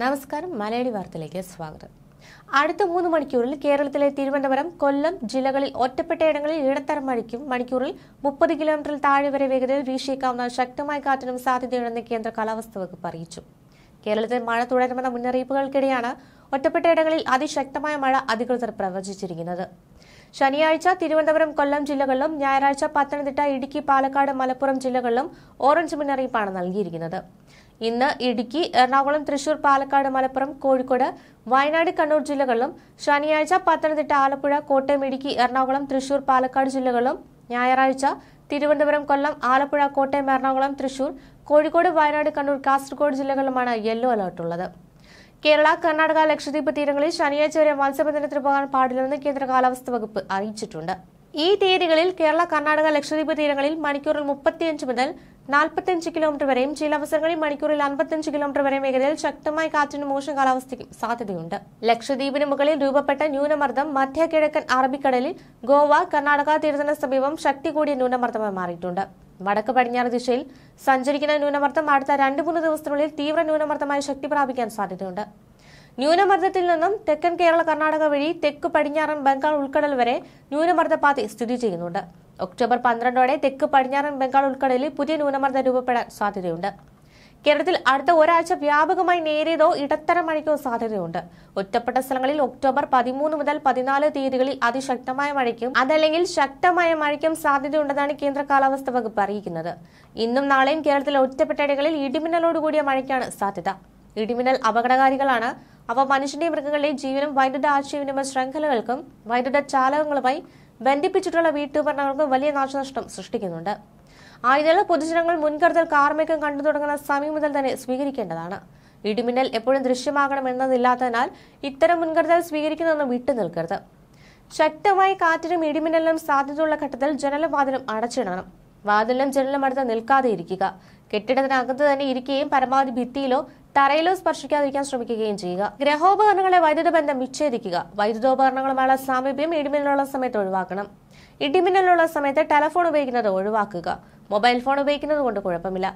നമസ്കാരം മലയാളി വാർത്തയിലേക്ക് സ്വാഗതം അടുത്ത മൂന്ന് മണിക്കൂറിൽ കേരളത്തിലെ തിരുവനന്തപുരം കൊല്ലം ജില്ലകളിൽ ഇടങ്ങളിൽ ഇടത്തരം മഴയ്ക്കും മണിക്കൂറിൽ മുപ്പത് കിലോമീറ്ററിൽ താഴെ വരെ വേഗതയിൽ വീശിയേക്കാവുന്ന ശക്തമായ കാറ്റിനും സാധ്യതയുണ്ടെന്ന് കേന്ദ്ര കാലാവസ്ഥാ വകുപ്പ് അറിയിച്ചു കേരളത്തിൽ മഴ തുടരുമെന്ന മുന്നറിയിപ്പുകൾക്കിടെയാണ് ഒറ്റപ്പെട്ട ഇടങ്ങളിൽ അതിശക്തമായ മഴ അധികൃതർ പ്രവചിച്ചിരിക്കുന്നത് ശനിയാഴ്ച തിരുവനന്തപുരം കൊല്ലം ജില്ലകളിലും ഞായറാഴ്ച പത്തനംതിട്ട ഇടുക്കി പാലക്കാട് മലപ്പുറം ജില്ലകളിലും ഓറഞ്ച് മുന്നറിയിപ്പാണ് നൽകിയിരിക്കുന്നത് ഇന്ന് ഇടുക്കി എറണാകുളം തൃശൂർ പാലക്കാട് മലപ്പുറം കോഴിക്കോട് വയനാട് കണ്ണൂർ ജില്ലകളിലും ശനിയാഴ്ച പത്തനംതിട്ട ആലപ്പുഴ കോട്ടയം ഇടുക്കി എറണാകുളം തൃശൂർ പാലക്കാട് ജില്ലകളിലും ഞായറാഴ്ച തിരുവനന്തപുരം കൊല്ലം ആലപ്പുഴ കോട്ടയം എറണാകുളം തൃശൂർ കോഴിക്കോട് വയനാട് കണ്ണൂർ കാസർഗോഡ് ജില്ലകളിലുമാണ് യെല്ലോ അലർട്ടുള്ളത് കേരള കർണാടക ലക്ഷദ്വീപ് തീരങ്ങളിൽ ശനിയാഴ്ച വരെ മത്സ്യബന്ധനത്തിന് പോകാൻ പാടില്ലെന്ന് കേന്ദ്ര കാലാവസ്ഥാ വകുപ്പ് അറിയിച്ചിട്ടുണ്ട് ഈ തീയതികളിൽ കേരള കർണാടക ലക്ഷദ്വീപ് തീരങ്ങളിൽ മണിക്കൂറിൽ മുപ്പത്തിയഞ്ച് മുതൽ നാൽപ്പത്തിയഞ്ച് കിലോമീറ്റർ വരെയും ചില അവസരങ്ങളിൽ മണിക്കൂറിൽ അൻപത്തിയഞ്ച് കിലോമീറ്റർ വരെയും വേഗതയിൽ ശക്തമായ കാറ്റിനും മോശം കാലാവസ്ഥയ്ക്കും സാധ്യതയുണ്ട് ലക്ഷദ്വീപിന് മുകളിൽ രൂപപ്പെട്ട ന്യൂനമർദ്ദം മധ്യ കിഴക്കൻ അറബിക്കടലിൽ ഗോവ കർണാടക തീരത്തിന് സമീപം ശക്തി കൂടിയ ന്യൂനമർദ്ദമായി മാറിയിട്ടുണ്ട് വടക്ക് പടിഞ്ഞാറ് ദിശയിൽ സഞ്ചരിക്കുന്ന ന്യൂനമർദ്ദം അടുത്ത രണ്ടു മൂന്ന് ദിവസത്തിനുള്ളിൽ തീവ്ര ന്യൂനമർദ്ദമായി ശക്തി പ്രാപിക്കാൻ സാധ്യതയുണ്ട് ന്യൂനമർദ്ദത്തിൽ നിന്നും തെക്കൻ കേരള കർണാടക വഴി തെക്ക് പടിഞ്ഞാറൻ ബംഗാൾ ഉൾക്കടൽ വരെ ന്യൂനമർദ്ദപാതി സ്ഥിതി ചെയ്യുന്നുണ്ട് ഒക്ടോബർ പന്ത്രണ്ടോടെ തെക്ക് പടിഞ്ഞാറൻ ബംഗാൾ ഉൾക്കടലിൽ പുതിയ ന്യൂനമർദ്ദം രൂപപ്പെടാൻ സാധ്യതയുണ്ട് കേരളത്തിൽ അടുത്ത ഒരാഴ്ച വ്യാപകമായി നേരിയതോ ഇടത്തരം മഴയ്ക്കോ സാധ്യതയുണ്ട് ഒറ്റപ്പെട്ട സ്ഥലങ്ങളിൽ ഒക്ടോബർ പതിമൂന്ന് മുതൽ പതിനാല് തീയതികളിൽ അതിശക്തമായ മഴയ്ക്കും അതല്ലെങ്കിൽ ശക്തമായ മഴയ്ക്കും സാധ്യതയുണ്ടെന്നാണ് കേന്ദ്ര കാലാവസ്ഥ വകുപ്പ് അറിയിക്കുന്നത് ഇന്നും നാളെയും കേരളത്തിലെ ഒറ്റപ്പെട്ടയിടങ്ങളിൽ ഇടിമിന്നലോടുകൂടിയ മഴയ്ക്കാണ് സാധ്യത ഇടിമിന്നൽ അപകടകാരികളാണ് അവ മനുഷ്യന്റെ മൃഗങ്ങളുടെ ജീവനും വൈദ്യുത ആശയവിനിമയ ശൃംഖലകൾക്കും വൈദ്യുത ചാലകങ്ങളുമായി ബന്ധിപ്പിച്ചിട്ടുള്ള വീട്ടുപകരണങ്ങൾക്ക് വലിയ നാശനഷ്ടം സൃഷ്ടിക്കുന്നുണ്ട് ആയതിനാൽ പൊതുജനങ്ങൾ മുൻകരുതൽ കാർമേക്കം കണ്ടു തുടങ്ങുന്ന സമയം മുതൽ തന്നെ സ്വീകരിക്കേണ്ടതാണ് ഇടിമിന്നൽ എപ്പോഴും ദൃശ്യമാകണമെന്നതില്ലാത്തതിനാൽ ഇത്തരം മുൻകരുതൽ സ്വീകരിക്കുന്നതൊന്നും നിൽക്കരുത് ശക്തമായി കാറ്റിനും ഇടിമിന്നലിനും സാധ്യതയുള്ള ഘട്ടത്തിൽ ജനലവാതിലും അടച്ചിടണം വാതിലിനും ജനലും അടുത്ത് നിൽക്കാതെ ഇരിക്കുക കെട്ടിടത്തിനകത്ത് തന്നെ ഇരിക്കുകയും പരമാവധി ഭിത്തിയിലോ തറയിലും സ്പർശിക്കാതിരിക്കാൻ ശ്രമിക്കുകയും ചെയ്യുക ഗ്രഹോപകരണങ്ങളെ വൈദ്യുത ബന്ധം വിച്ഛേദിക്കുക വൈദ്യുതോപകരണങ്ങളുമായുള്ള സാമീപ്യം ഇടിമിന്നലുള്ള സമയത്ത് ഒഴിവാക്കണം ഇടിമിന്നലുള്ള സമയത്ത് ടെലഫോൺ ഉപയോഗിക്കുന്നത് ഒഴിവാക്കുക മൊബൈൽ ഫോൺ ഉപയോഗിക്കുന്നത് കൊണ്ട് കുഴപ്പമില്ല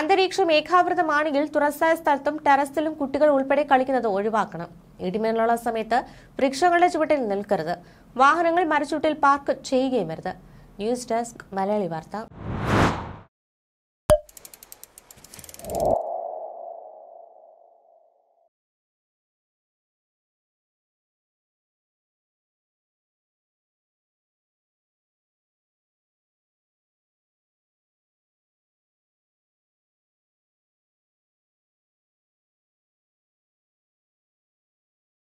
അന്തരീക്ഷം ഏകാവൃതമാണെങ്കിൽ തുറസായ സ്ഥലത്തും ടെറസിലും കുട്ടികൾ ഉൾപ്പെടെ കളിക്കുന്നത് ഒഴിവാക്കണം ഇടിമിന്നലുള്ള സമയത്ത് വൃക്ഷങ്ങളുടെ ചുവട്ടിൽ നിൽക്കരുത് വാഹനങ്ങൾ മരച്ചുവട്ടിൽ പാർക്ക് ചെയ്യുകയും വരുത് ന്യൂസ് ഡെസ്ക് മലയാളി വാർത്ത